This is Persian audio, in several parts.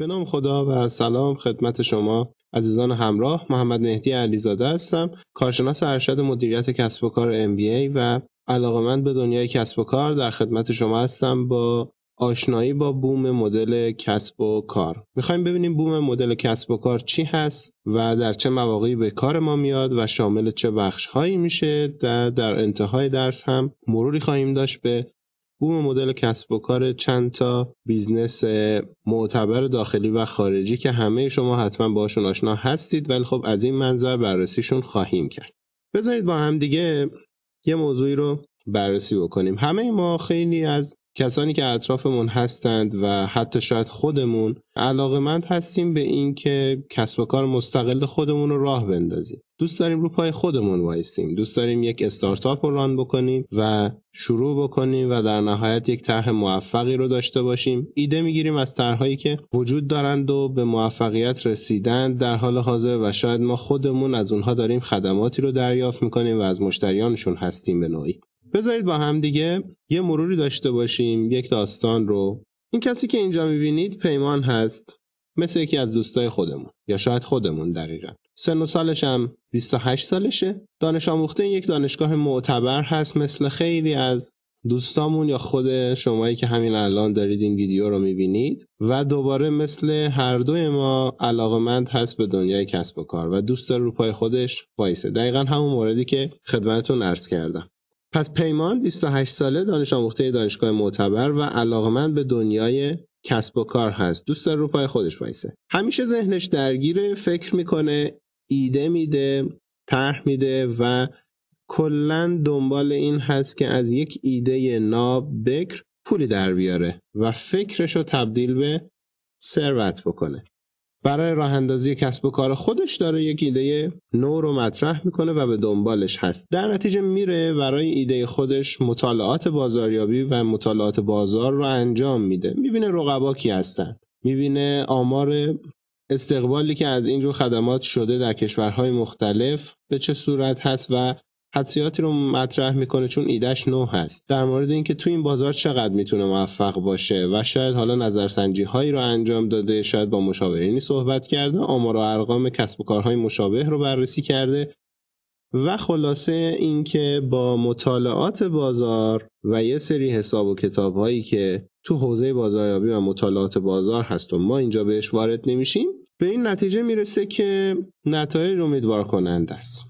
به نام خدا و سلام خدمت شما عزیزان همراه محمد مهدی علیزاده هستم کارشناس ارشد مدیریت کسب و کار MBA و علاقه من به دنیای کسب و کار در خدمت شما هستم با آشنایی با بوم مدل کسب و کار میخوایم ببینیم بوم مدل کسب و کار چی هست و در چه مواقعی به کار ما میاد و شامل چه بخش هایی میشه در, در انتهای درس هم مروری خواهیم داشت به بوم مدل کسب و کار چند تا بیزنس معتبر داخلی و خارجی که همه شما حتما باشون آشنا هستید ولی خب از این منظر بررسیشون خواهیم کرد بذارید با هم دیگه یه موضوعی رو بررسی بکنیم همه ما خیلی از کسانی که اطرافمون هستند و حتی شاید خودمون علاقمند هستیم به اینکه کسب و کار مستقل خودمون رو راه بندازیم دوست داریم رو پای خودمون وایسیم دوست داریم یک استارتاپ رو ران بکنیم و شروع بکنیم و در نهایت یک طرح موفقی رو داشته باشیم ایده میگیریم از طرحهایی که وجود دارند و به موفقیت رسیدند در حال حاضر و شاید ما خودمون از اونها داریم خدماتی رو دریافت میکنیم و از مشتریانشون هستیم به نوعی بذارید با هم دیگه یه مروری داشته باشیم یک داستان رو این کسی که اینجا میبینید پیمان هست مثل یکی از دوستای خودمون یا شاید خودمون دقیقا سن و سالش هم 28 سالشه دانش آموخته یک دانشگاه معتبر هست مثل خیلی از دوستامون یا خود شمایی که همین الان دارید این ویدیو رو میبینید و دوباره مثل هر دوی ما علاقمند هست به دنیای کسب و کار و دوست داره خودش وایسه دقیقا همون موردی که خدمتتون عرض کردم پس پیمان 28 ساله دانش آموخته دانشگاه معتبر و علاقمند به دنیای کسب و کار هست دوست داره رو خودش وایسه همیشه ذهنش درگیره فکر میکنه ایده میده طرح میده و کلا دنبال این هست که از یک ایده بکر پولی در بیاره و فکرش رو تبدیل به ثروت بکنه برای راه اندازی کسب و کار خودش داره یک ایده نو رو مطرح میکنه و به دنبالش هست در نتیجه میره برای ایده خودش مطالعات بازاریابی و مطالعات بازار رو انجام میده میبینه رقبا کی هستن میبینه آمار استقبالی که از اینجور خدمات شده در کشورهای مختلف به چه صورت هست و حدسیاتی رو مطرح میکنه چون ایدش نو هست در مورد اینکه تو این بازار چقدر میتونه موفق باشه و شاید حالا نظرسنجی هایی رو انجام داده شاید با مشاورینی صحبت کرده آمار و ارقام کسب و کارهای مشابه رو بررسی کرده و خلاصه اینکه با مطالعات بازار و یه سری حساب و کتاب هایی که تو حوزه بازاریابی و مطالعات بازار هست و ما اینجا بهش وارد نمیشیم به این نتیجه میرسه که نتایج امیدوار کننده است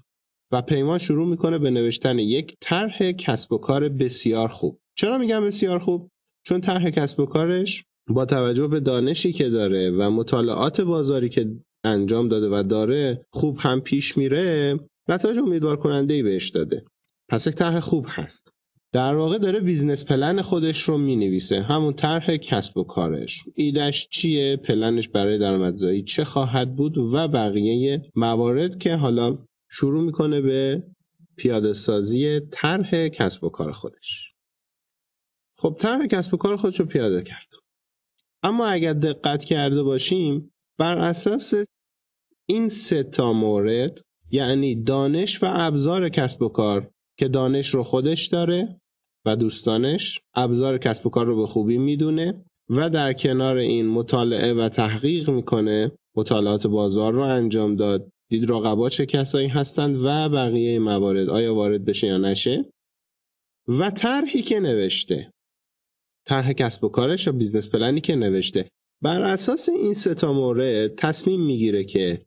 و پیمان شروع میکنه به نوشتن یک طرح کسب و کار بسیار خوب چرا میگم بسیار خوب چون طرح کسب و کارش با توجه به دانشی که داره و مطالعات بازاری که انجام داده و داره خوب هم پیش میره نتایج امیدوار کننده ای بهش داده پس یک طرح خوب هست در واقع داره بیزنس پلن خودش رو می نویسه همون طرح کسب و کارش ایدش چیه پلنش برای درآمدزایی چه خواهد بود و بقیه موارد که حالا شروع میکنه به پیاده سازی طرح کسب و کار خودش خب طرح کسب و کار خودش رو پیاده کرد اما اگر دقت کرده باشیم بر اساس این سه تا مورد یعنی دانش و ابزار کسب و کار که دانش رو خودش داره و دوستانش ابزار کسب و کار رو به خوبی میدونه و در کنار این مطالعه و تحقیق میکنه مطالعات بازار رو انجام داد دید رقبا چه کسایی هستند و بقیه موارد آیا وارد بشه یا نشه و طرحی که نوشته طرح کسب و کارش یا بیزنس پلنی که نوشته بر اساس این تا مورد تصمیم میگیره که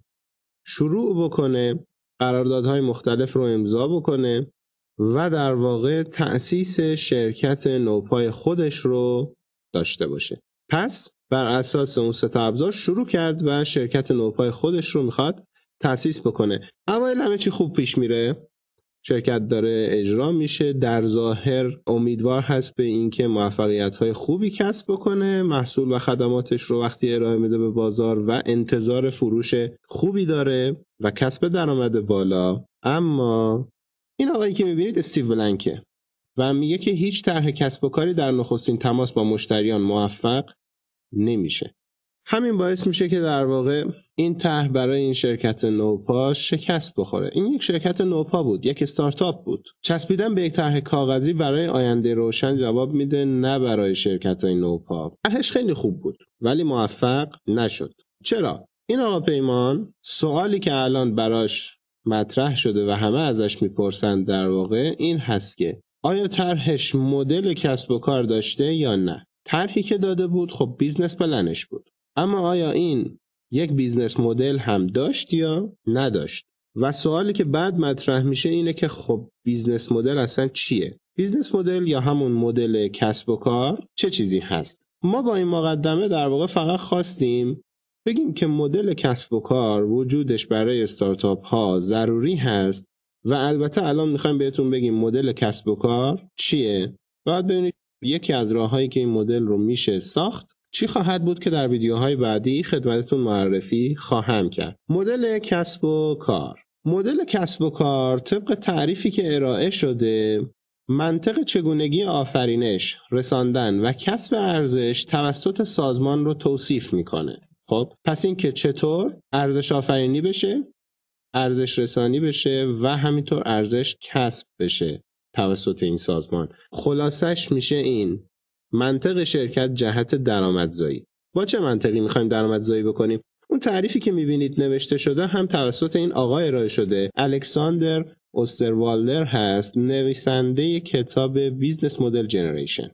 شروع بکنه قراردادهای مختلف رو امضا بکنه و در واقع تأسیس شرکت نوپای خودش رو داشته باشه پس بر اساس اون تا ابزار شروع کرد و شرکت نوپای خودش رو میخواد تاسیس بکنه اما همه چی خوب پیش میره شرکت داره اجرا میشه در ظاهر امیدوار هست به اینکه موفقیت های خوبی کسب بکنه محصول و خدماتش رو وقتی ارائه میده به بازار و انتظار فروش خوبی داره و کسب درآمد بالا اما این آقایی که میبینید استیو بلنکه و میگه که هیچ طرح کسب و کاری در نخستین تماس با مشتریان موفق نمیشه همین باعث میشه که در واقع این طرح برای این شرکت نوپا شکست بخوره این یک شرکت نوپا بود یک استارتاپ بود چسبیدن به یک طرح کاغذی برای آینده روشن جواب میده نه برای شرکت های نوپا طرحش خیلی خوب بود ولی موفق نشد چرا این آقا پیمان سوالی که الان براش مطرح شده و همه ازش میپرسند در واقع این هست که آیا طرحش مدل کسب و کار داشته یا نه طرحی که داده بود خب بیزنس پلنش بود اما آیا این یک بیزنس مدل هم داشت یا نداشت و سوالی که بعد مطرح میشه اینه که خب بیزنس مدل اصلا چیه بیزنس مدل یا همون مدل کسب و کار چه چیزی هست ما با این مقدمه در واقع فقط خواستیم بگیم که مدل کسب و کار وجودش برای استارتاپ ها ضروری هست و البته الان میخوایم بهتون بگیم مدل کسب و کار چیه بعد ببینید یکی از راههایی که این مدل رو میشه ساخت چی خواهد بود که در ویدیوهای بعدی خدمتتون معرفی خواهم کرد مدل کسب و کار مدل کسب و کار طبق تعریفی که ارائه شده منطق چگونگی آفرینش، رساندن و کسب ارزش توسط سازمان رو توصیف میکنه. خب پس اینکه چطور ارزش آفرینی بشه، ارزش رسانی بشه و همینطور ارزش کسب بشه توسط این سازمان. خلاصش میشه این منطق شرکت جهت درآمدزایی با چه منطقی میخوایم درآمدزایی بکنیم اون تعریفی که میبینید نوشته شده هم توسط این آقا ارائه شده الکساندر اوستروالدر هست نویسنده کتاب بیزنس مدل جنریشن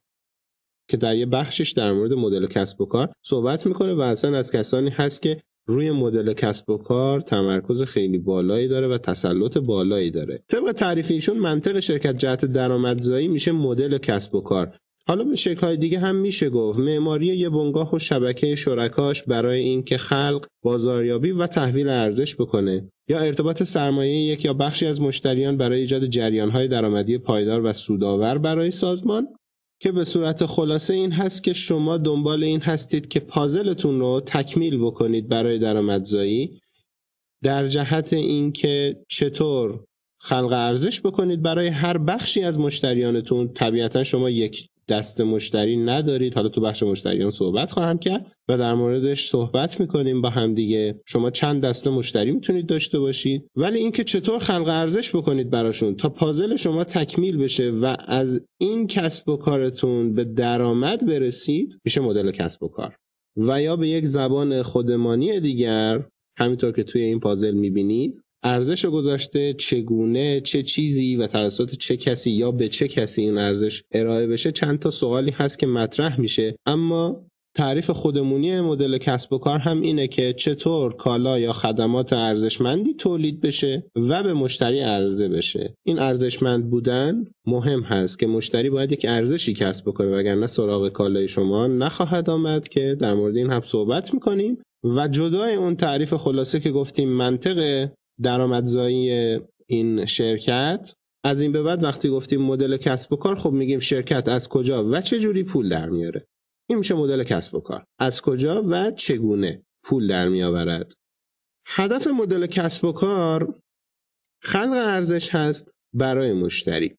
که در یه بخشش در مورد مدل کسب و کار صحبت میکنه و اصلا از کسانی هست که روی مدل کسب و کار تمرکز خیلی بالایی داره و تسلط بالایی داره طبق تعریف ایشون منطق شرکت جهت درآمدزایی میشه مدل کسب و کار حالا به شکلهای دیگه هم میشه گفت معماری یه بنگاه و شبکه شرکاش برای اینکه خلق، بازاریابی و تحویل ارزش بکنه یا ارتباط سرمایه یک یا بخشی از مشتریان برای ایجاد جریانهای درآمدی پایدار و سودآور برای سازمان که به صورت خلاصه این هست که شما دنبال این هستید که پازلتون رو تکمیل بکنید برای درآمدزایی در جهت اینکه چطور خلق ارزش بکنید برای هر بخشی از مشتریانتون طبیعتا شما یک دست مشتری ندارید حالا تو بخش مشتریان صحبت خواهم کرد و در موردش صحبت میکنیم با هم دیگه شما چند دسته مشتری میتونید داشته باشید ولی اینکه چطور خلق ارزش بکنید براشون تا پازل شما تکمیل بشه و از این کسب و کارتون به درآمد برسید میشه مدل کسب و کار و یا به یک زبان خودمانی دیگر همینطور که توی این پازل میبینید ارزش رو گذاشته چگونه چه چیزی و توسط چه کسی یا به چه کسی این ارزش ارائه بشه چند تا سوالی هست که مطرح میشه اما تعریف خودمونی مدل کسب و کار هم اینه که چطور کالا یا خدمات ارزشمندی تولید بشه و به مشتری عرضه بشه این ارزشمند بودن مهم هست که مشتری باید یک ارزشی کسب بکنه وگرنه سراغ کالای شما نخواهد آمد که در مورد این هم صحبت میکنیم و جدای اون تعریف خلاصه که گفتیم منطق درآمدزایی این شرکت از این به بعد وقتی گفتیم مدل کسب و کار خب میگیم شرکت از کجا و چه جوری پول در میاره این میشه مدل کسب و کار از کجا و چگونه پول در میآورد هدف مدل کسب و کار خلق ارزش هست برای مشتری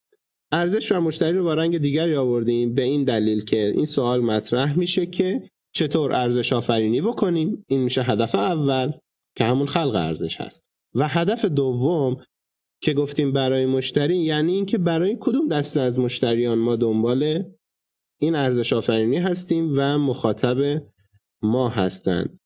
ارزش و مشتری رو با رنگ دیگری آوردیم به این دلیل که این سوال مطرح میشه که چطور ارزش آفرینی بکنیم این میشه هدف اول که همون خلق ارزش هست و هدف دوم که گفتیم برای مشتری یعنی اینکه برای کدوم دسته از مشتریان ما دنبال این ارزش آفرینی هستیم و مخاطب ما هستند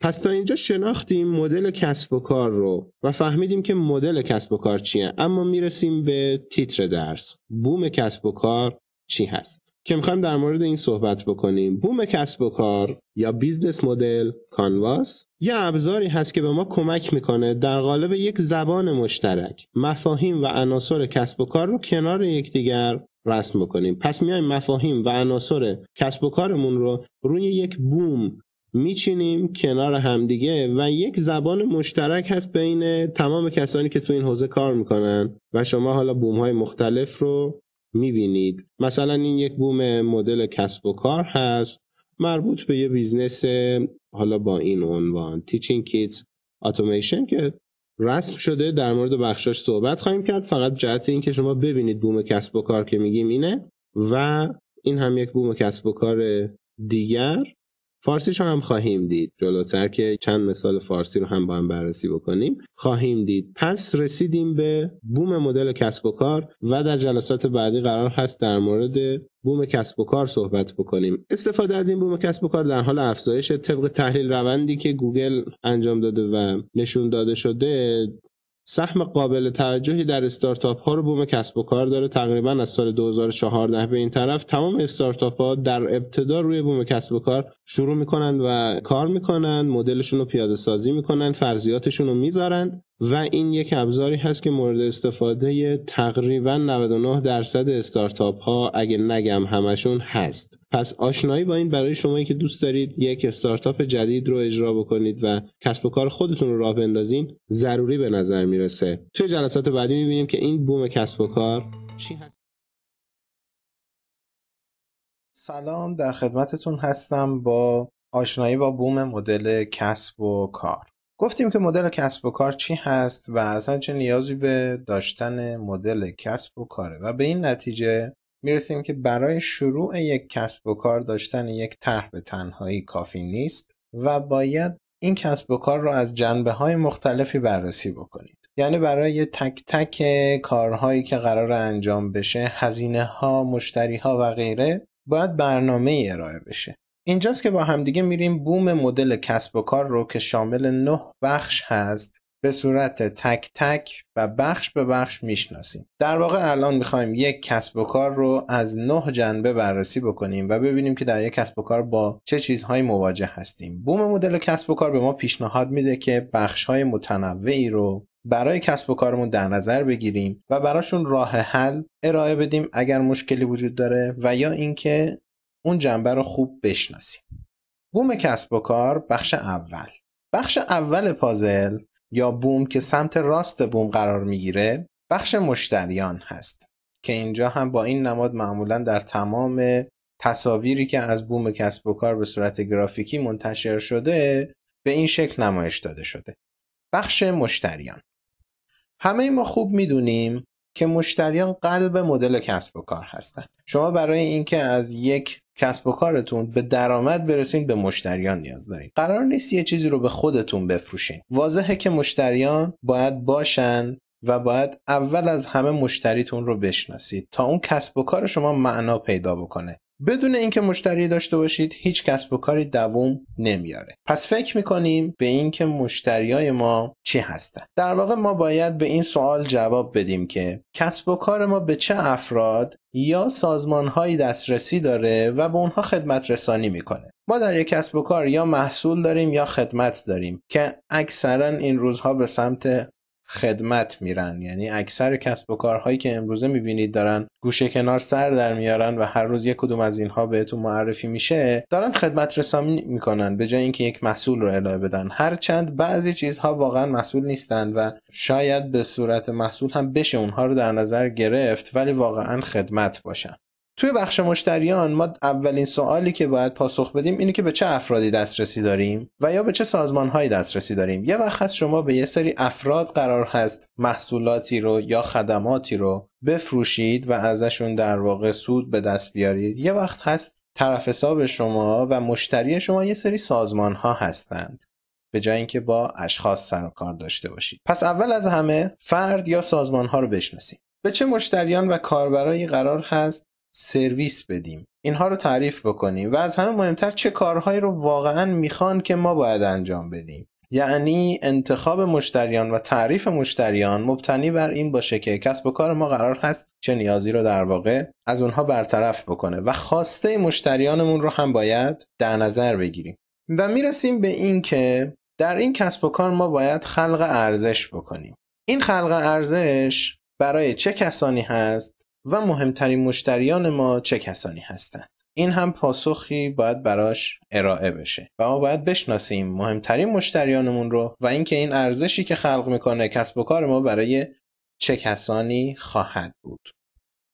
پس تا اینجا شناختیم مدل کسب و کار رو و فهمیدیم که مدل کسب و کار چیه اما میرسیم به تیتر درس بوم کسب و کار چی هست که میخوایم در مورد این صحبت بکنیم بوم کسب و کار یا بیزنس مدل کانواس یه ابزاری هست که به ما کمک میکنه در قالب یک زبان مشترک مفاهیم و عناصر کسب و کار رو کنار یکدیگر رسم بکنیم پس میایم مفاهیم و عناصر کسب و کارمون رو روی یک بوم میچینیم کنار همدیگه و یک زبان مشترک هست بین تمام کسانی که تو این حوزه کار میکنن و شما حالا بوم های مختلف رو میبینید مثلا این یک بوم مدل کسب و کار هست مربوط به یه بیزنس حالا با این عنوان تیچینگ کیت، اتوماسیون که رسم شده در مورد بخشش صحبت خواهیم کرد فقط جهت این که شما ببینید بوم کسب و کار که میگیم اینه و این هم یک بوم کسب و کار دیگر فارسیش هم خواهیم دید جلوتر که چند مثال فارسی رو هم با هم بررسی بکنیم خواهیم دید پس رسیدیم به بوم مدل کسب و کار و در جلسات بعدی قرار هست در مورد بوم کسب و کار صحبت بکنیم استفاده از این بوم کسب و کار در حال افزایش طبق تحلیل روندی که گوگل انجام داده و نشون داده شده سهم قابل توجهی در استارتاپ ها رو بوم کسب و کار داره تقریبا از سال 2014 به این طرف تمام استارتاپ ها در ابتدا روی بوم کسب و کار شروع میکنن و کار میکنن مدلشون رو پیاده سازی میکنن فرضیاتشون رو میذارن و این یک ابزاری هست که مورد استفاده تقریبا 99 درصد استارتاپ ها اگه نگم همشون هست پس آشنایی با این برای شمایی که دوست دارید یک استارتاپ جدید رو اجرا بکنید و کسب و کار خودتون رو راه بندازین ضروری به نظر میرسه توی جلسات بعدی میبینیم که این بوم کسب و کار چی هست سلام در خدمتتون هستم با آشنایی با بوم مدل کسب و کار گفتیم که مدل کسب و کار چی هست و اصلا چه نیازی به داشتن مدل کسب و کاره و به این نتیجه میرسیم که برای شروع یک کسب و کار داشتن یک طرح به تنهایی کافی نیست و باید این کسب و کار رو از جنبه های مختلفی بررسی بکنید یعنی برای تک تک کارهایی که قرار انجام بشه هزینه ها مشتری ها و غیره باید برنامه ارائه بشه اینجاست که با همدیگه میریم بوم مدل کسب و کار رو که شامل نه بخش هست به صورت تک تک و بخش به بخش میشناسیم در واقع الان میخوایم یک کسب و کار رو از نه جنبه بررسی بکنیم و ببینیم که در یک کسب و کار با چه چیزهایی مواجه هستیم بوم مدل کسب و کار به ما پیشنهاد میده که بخش های متنوعی رو برای کسب و کارمون در نظر بگیریم و براشون راه حل ارائه بدیم اگر مشکلی وجود داره و یا اینکه اون جنبه رو خوب بشناسیم بوم کسب و کار بخش اول بخش اول پازل یا بوم که سمت راست بوم قرار میگیره بخش مشتریان هست که اینجا هم با این نماد معمولا در تمام تصاویری که از بوم کسب و کار به صورت گرافیکی منتشر شده به این شکل نمایش داده شده بخش مشتریان همه ما خوب میدونیم که مشتریان قلب مدل کسب و کار هستن شما برای اینکه از یک کسب و کارتون به درآمد برسید به مشتریان نیاز دارید. قرار نیست یه چیزی رو به خودتون بفروشین واضحه که مشتریان باید باشن و باید اول از همه مشتریتون رو بشناسید تا اون کسب و کار شما معنا پیدا بکنه بدون اینکه مشتری داشته باشید هیچ کسب با و کاری دووم نمیاره پس فکر میکنیم به اینکه مشتریای ما چی هستن در واقع ما باید به این سوال جواب بدیم که کسب و کار ما به چه افراد یا سازمانهایی دسترسی داره و به اونها خدمت رسانی میکنه ما در یک کسب و کار یا محصول داریم یا خدمت داریم که اکثرا این روزها به سمت خدمت میرن یعنی اکثر کسب و کارهایی که امروزه میبینید دارن گوشه کنار سر در میارن و هر روز یک کدوم از اینها بهتون معرفی میشه دارن خدمت رسانی میکنن به جای اینکه یک محصول رو ارائه بدن هرچند بعضی چیزها واقعا محصول نیستند و شاید به صورت محصول هم بشه اونها رو در نظر گرفت ولی واقعا خدمت باشن توی بخش مشتریان ما اولین سوالی که باید پاسخ بدیم اینه که به چه افرادی دسترسی داریم و یا به چه سازمانهایی دسترسی داریم یه وقت هست شما به یه سری افراد قرار هست محصولاتی رو یا خدماتی رو بفروشید و ازشون در واقع سود به دست بیارید یه وقت هست طرف حساب شما و مشتری شما یه سری سازمان ها هستند به جای اینکه با اشخاص سر و کار داشته باشید پس اول از همه فرد یا سازمان ها رو بشناسید به چه مشتریان و کاربرایی قرار هست سرویس بدیم اینها رو تعریف بکنیم و از همه مهمتر چه کارهایی رو واقعا میخوان که ما باید انجام بدیم یعنی انتخاب مشتریان و تعریف مشتریان مبتنی بر این باشه که کسب و کار ما قرار هست چه نیازی رو در واقع از اونها برطرف بکنه و خواسته مشتریانمون رو هم باید در نظر بگیریم و میرسیم به این که در این کسب و کار ما باید خلق ارزش بکنیم این خلق ارزش برای چه کسانی هست و مهمترین مشتریان ما چه کسانی هستند این هم پاسخی باید براش ارائه بشه و ما باید بشناسیم مهمترین مشتریانمون رو و اینکه این ارزشی که خلق میکنه کسب و کار ما برای چه کسانی خواهد بود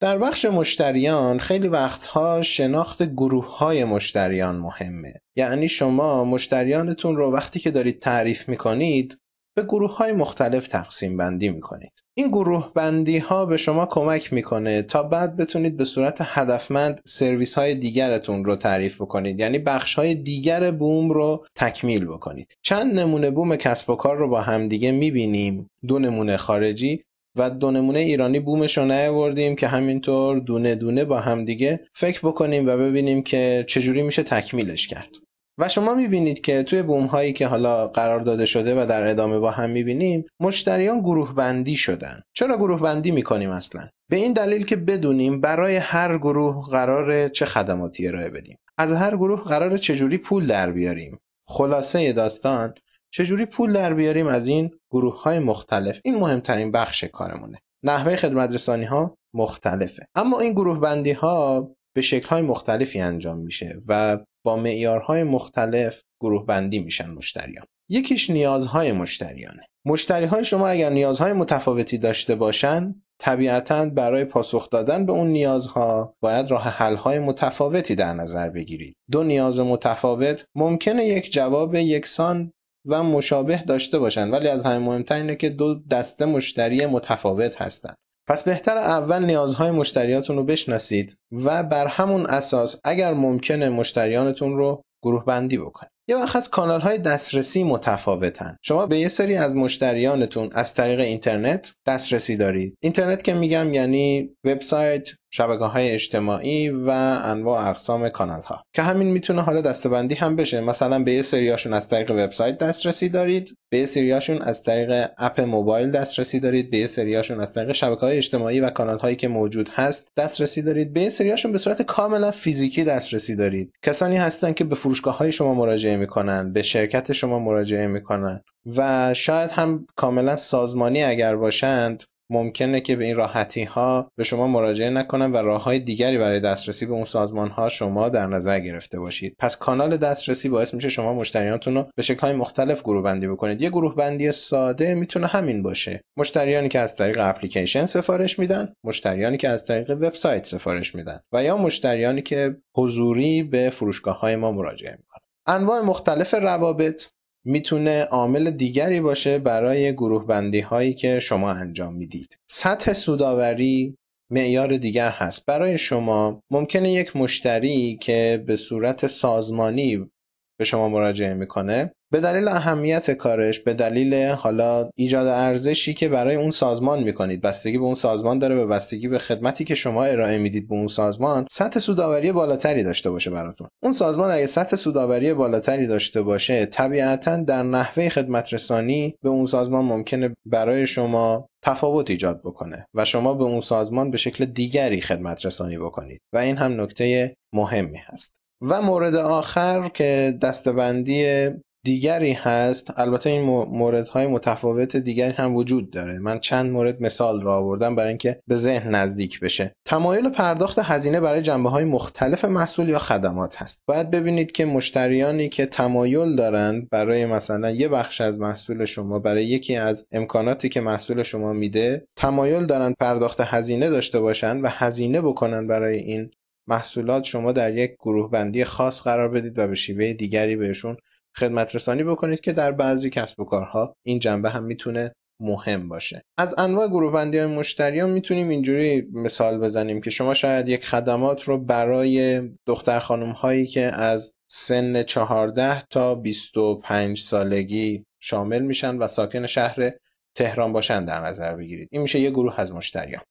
در بخش مشتریان خیلی وقتها شناخت گروه های مشتریان مهمه یعنی شما مشتریانتون رو وقتی که دارید تعریف میکنید به گروه های مختلف تقسیم بندی میکنید این گروه بندی ها به شما کمک میکنه تا بعد بتونید به صورت هدفمند سرویس های دیگرتون رو تعریف بکنید یعنی بخش های دیگر بوم رو تکمیل بکنید چند نمونه بوم کسب و کار رو با همدیگه میبینیم دو نمونه خارجی و دو نمونه ایرانی بومش رو نیاوردیم که همینطور دونه دونه با همدیگه فکر بکنیم و ببینیم که چجوری میشه تکمیلش کرد و شما میبینید که توی بوم هایی که حالا قرار داده شده و در ادامه با هم میبینیم مشتریان گروه بندی شدن چرا گروه بندی میکنیم اصلا به این دلیل که بدونیم برای هر گروه قرار چه خدماتی ارائه بدیم از هر گروه قرار چجوری پول در بیاریم خلاصه داستان چجوری پول در بیاریم از این گروه های مختلف این مهمترین بخش کارمونه نحوه خدمت رسانی ها مختلفه اما این گروه بندی ها به شکل های مختلفی انجام میشه و با معیارهای مختلف گروه بندی میشن مشتریان یکیش نیازهای مشتریانه مشتری شما اگر نیازهای متفاوتی داشته باشند، طبیعتا برای پاسخ دادن به اون نیازها باید راه های متفاوتی در نظر بگیرید دو نیاز متفاوت ممکنه یک جواب یکسان و مشابه داشته باشند ولی از همه مهمتر اینه که دو دسته مشتری متفاوت هستند پس بهتر اول نیازهای مشتریاتون رو بشناسید و بر همون اساس اگر ممکنه مشتریانتون رو گروه بندی بکنید. یه وقت از کانال های دسترسی متفاوتن شما به یه سری از مشتریانتون از طریق اینترنت دسترسی دارید اینترنت که میگم یعنی وبسایت شبکه های اجتماعی و انواع اقسام کانال ها که همین میتونه حالا دستبندی هم بشه مثلا به یه سریاشون از طریق وبسایت دسترسی دارید به یه سریاشون از طریق اپ موبایل دسترسی دارید به یه سریاشون از طریق شبکه های اجتماعی و کانال هایی که موجود هست دسترسی دارید به یه سریاشون به صورت کاملا فیزیکی دسترسی دارید کسانی هستن که به فروشگاه های شما مراجعه میکنن به شرکت شما مراجعه میکنن و شاید هم کاملا سازمانی اگر باشند ممکنه که به این راحتی ها به شما مراجعه نکنن و راه های دیگری برای دسترسی به اون سازمان ها شما در نظر گرفته باشید پس کانال دسترسی باعث میشه شما مشتریانتون رو به شکل های مختلف گروه بندی بکنید یه گروه بندی ساده میتونه همین باشه مشتریانی که از طریق اپلیکیشن سفارش میدن مشتریانی که از طریق وبسایت سفارش میدن و یا مشتریانی که حضوری به فروشگاه های ما مراجعه میکنن انواع مختلف روابط میتونه عامل دیگری باشه برای گروه بندی هایی که شما انجام میدید. سطح سوداوری معیار دیگر هست برای شما ممکنه یک مشتری که به صورت سازمانی به شما مراجعه میکنه به دلیل اهمیت کارش به دلیل حالا ایجاد ارزشی که برای اون سازمان میکنید بستگی به اون سازمان داره به بستگی به خدمتی که شما ارائه میدید به اون سازمان سطح سوداوری بالاتری داشته باشه براتون اون سازمان اگه سطح سوداوری بالاتری داشته باشه طبیعتا در نحوه خدمت رسانی به اون سازمان ممکنه برای شما تفاوت ایجاد بکنه و شما به اون سازمان به شکل دیگری خدمت رسانی بکنید و این هم نکته مهمی هست و مورد آخر که دستبندی دیگری هست البته این موردهای متفاوت دیگری هم وجود داره من چند مورد مثال را آوردم برای اینکه به ذهن نزدیک بشه تمایل پرداخت هزینه برای جنبه های مختلف محصول یا خدمات هست باید ببینید که مشتریانی که تمایل دارند برای مثلا یه بخش از محصول شما برای یکی از امکاناتی که محصول شما میده تمایل دارن پرداخت هزینه داشته باشن و هزینه بکنن برای این محصولات شما در یک گروه بندی خاص قرار بدید و به شیوه دیگری بهشون خدمت رسانی بکنید که در بعضی کسب و کارها این جنبه هم میتونه مهم باشه از انواع گروه بندی مشتریان میتونیم اینجوری مثال بزنیم که شما شاید یک خدمات رو برای دختر خانم هایی که از سن 14 تا 25 سالگی شامل میشن و ساکن شهر تهران باشن در نظر بگیرید این میشه یه گروه از مشتریان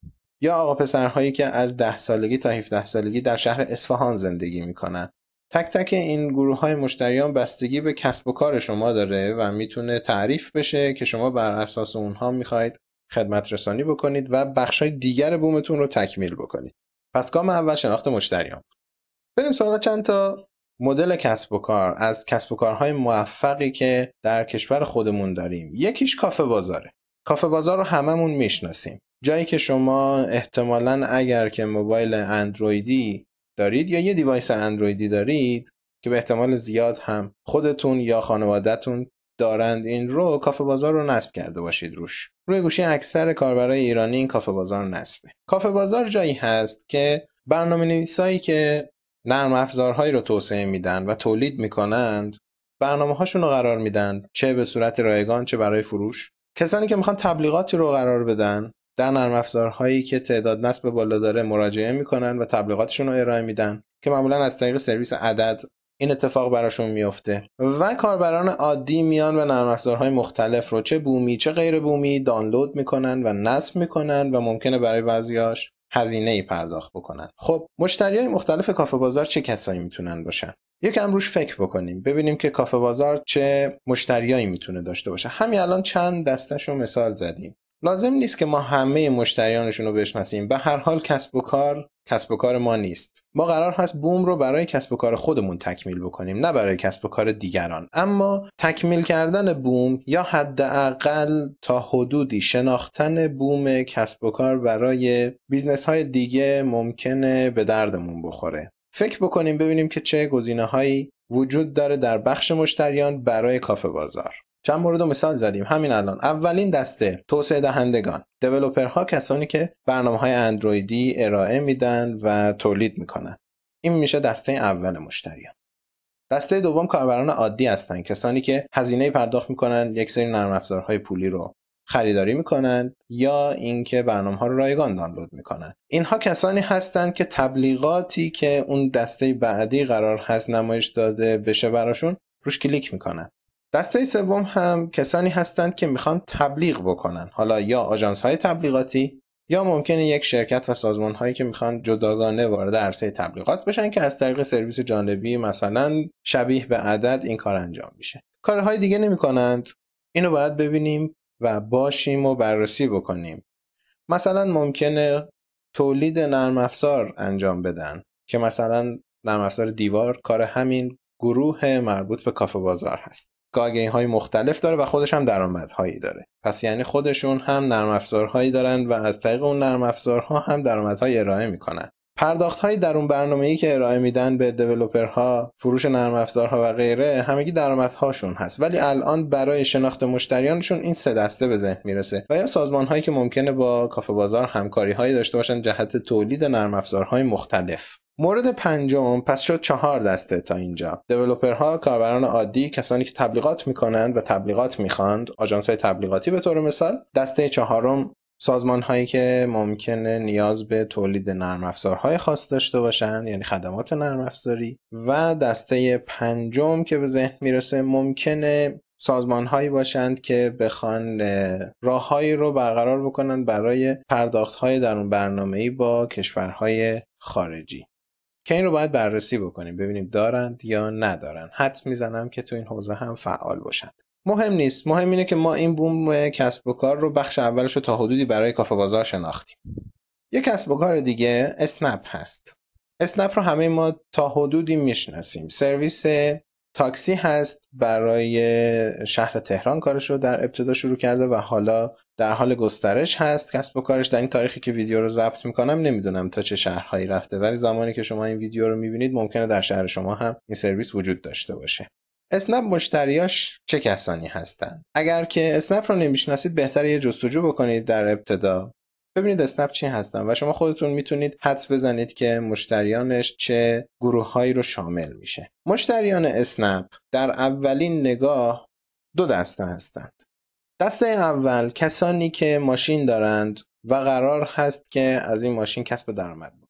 یا آقا پسرهایی که از ده سالگی تا 17 سالگی در شهر اصفهان زندگی میکنن تک تک این گروه های مشتریان بستگی به کسب و کار شما داره و میتونه تعریف بشه که شما بر اساس اونها میخواهید خدمت رسانی بکنید و بخش های دیگر بومتون رو تکمیل بکنید پس گام اول شناخت مشتریان بریم سراغ چند تا مدل کسب و کار از کسب و کارهای موفقی که در کشور خودمون داریم یکیش کافه بازاره کافه بازار رو هممون میشناسیم جایی که شما احتمالا اگر که موبایل اندرویدی دارید یا یه دیوایس اندرویدی دارید که به احتمال زیاد هم خودتون یا خانوادهتون دارند این رو کافه بازار رو نصب کرده باشید روش روی گوشی اکثر کاربرای ایرانی این کافه بازار نصبه کافه بازار جایی هست که برنامه نویسایی که نرم افزارهایی رو توسعه میدن و تولید میکنند برنامه هاشون رو قرار میدن چه به صورت رایگان چه برای فروش کسانی که میخوان تبلیغاتی رو قرار بدن در نرم افزارهایی که تعداد نصب بالا داره مراجعه میکنن و تبلیغاتشون رو ارائه میدن که معمولا از طریق سرویس عدد این اتفاق براشون میفته و کاربران عادی میان و نرم افزارهای مختلف رو چه بومی چه غیر بومی دانلود میکنن و نصب میکنن و ممکنه برای بعضیاش هزینه ای پرداخت بکنن خب مشتری های مختلف کافه بازار چه کسایی میتونن باشن یکم روش فکر بکنیم ببینیم که کافه بازار چه مشتریایی میتونه داشته باشه همین الان چند دستش رو مثال زدیم لازم نیست که ما همه مشتریانشون رو بشناسیم به هر حال کسب و کار کسب و کار ما نیست ما قرار هست بوم رو برای کسب و کار خودمون تکمیل بکنیم نه برای کسب و کار دیگران اما تکمیل کردن بوم یا حداقل تا حدودی شناختن بوم کسب و کار برای بیزنس های دیگه ممکنه به دردمون بخوره فکر بکنیم ببینیم که چه گزینه هایی وجود داره در بخش مشتریان برای کافه بازار چند مورد رو مثال زدیم همین الان اولین دسته توسعه دهندگان دیولپرها کسانی که برنامه های اندرویدی ارائه میدن و تولید میکنن این میشه دسته اول مشتریان دسته دوم کاربران عادی هستن کسانی که هزینه پرداخت میکنن یک سری نرم افزارهای پولی رو خریداری میکنن یا اینکه برنامه ها رو رایگان دانلود میکنن اینها کسانی هستند که تبلیغاتی که اون دسته بعدی قرار هست نمایش داده بشه براشون روش کلیک میکنن دسته سوم هم کسانی هستند که میخوان تبلیغ بکنن حالا یا آژانس های تبلیغاتی یا ممکنه یک شرکت و سازمان هایی که میخوان جداگانه وارد عرصه تبلیغات بشن که از طریق سرویس جانبی مثلا شبیه به عدد این کار انجام میشه کارهای دیگه نمیکنند اینو باید ببینیم و باشیم و بررسی بکنیم مثلا ممکنه تولید نرم افزار انجام بدن که مثلا نرم افزار دیوار کار همین گروه مربوط به کافه بازار هست گاگین های مختلف داره و خودش هم درآمدهایی داره پس یعنی خودشون هم نرم افزارهایی دارن و از طریق اون نرم افزارها هم درآمدهایی ارائه میکنن پرداخت هایی در اون برنامه ای که ارائه میدن به ها، فروش نرم افزارها و غیره همگی درآمدهاشون هست ولی الان برای شناخت مشتریانشون این سه دسته به ذهن میرسه و یا سازمان هایی که ممکنه با کافه بازار همکاری هایی داشته باشن جهت تولید نرم افزارهای مختلف مورد پنجم پس شد چهار دسته تا اینجا ها کاربران عادی کسانی که تبلیغات میکنند و تبلیغات میخواند آجانس های تبلیغاتی به طور مثال دسته چهارم سازمان هایی که ممکنه نیاز به تولید نرم افزارهای خاص داشته باشن یعنی خدمات نرم افزاری و دسته پنجم که به ذهن میرسه ممکنه سازمان هایی باشند که بخوان راههایی رو برقرار بکنند برای پرداخت های در برنامه با کشورهای خارجی که این رو باید بررسی بکنیم ببینیم دارند یا ندارند حد میزنم که تو این حوزه هم فعال باشند مهم نیست مهم اینه که ما این بوم کسب و کار رو بخش اولش رو تا حدودی برای کافه بازار شناختیم یک کسب و کار دیگه اسنپ هست اسنپ رو همه ما تا حدودی میشناسیم سرویس تاکسی هست برای شهر تهران کارش رو در ابتدا شروع کرده و حالا در حال گسترش هست کسب و کارش در این تاریخی که ویدیو رو ضبط میکنم نمیدونم تا چه شهرهایی رفته ولی زمانی که شما این ویدیو رو میبینید ممکنه در شهر شما هم این سرویس وجود داشته باشه اسنپ مشتریاش چه کسانی هستند اگر که اسنپ رو نمیشناسید بهتر یه جستجو بکنید در ابتدا ببینید اسنپ چی هستن و شما خودتون میتونید حدس بزنید که مشتریانش چه گروههایی رو شامل میشه مشتریان اسنپ در اولین نگاه دو دسته هستند دسته اول کسانی که ماشین دارند و قرار هست که از این ماشین کسب درآمد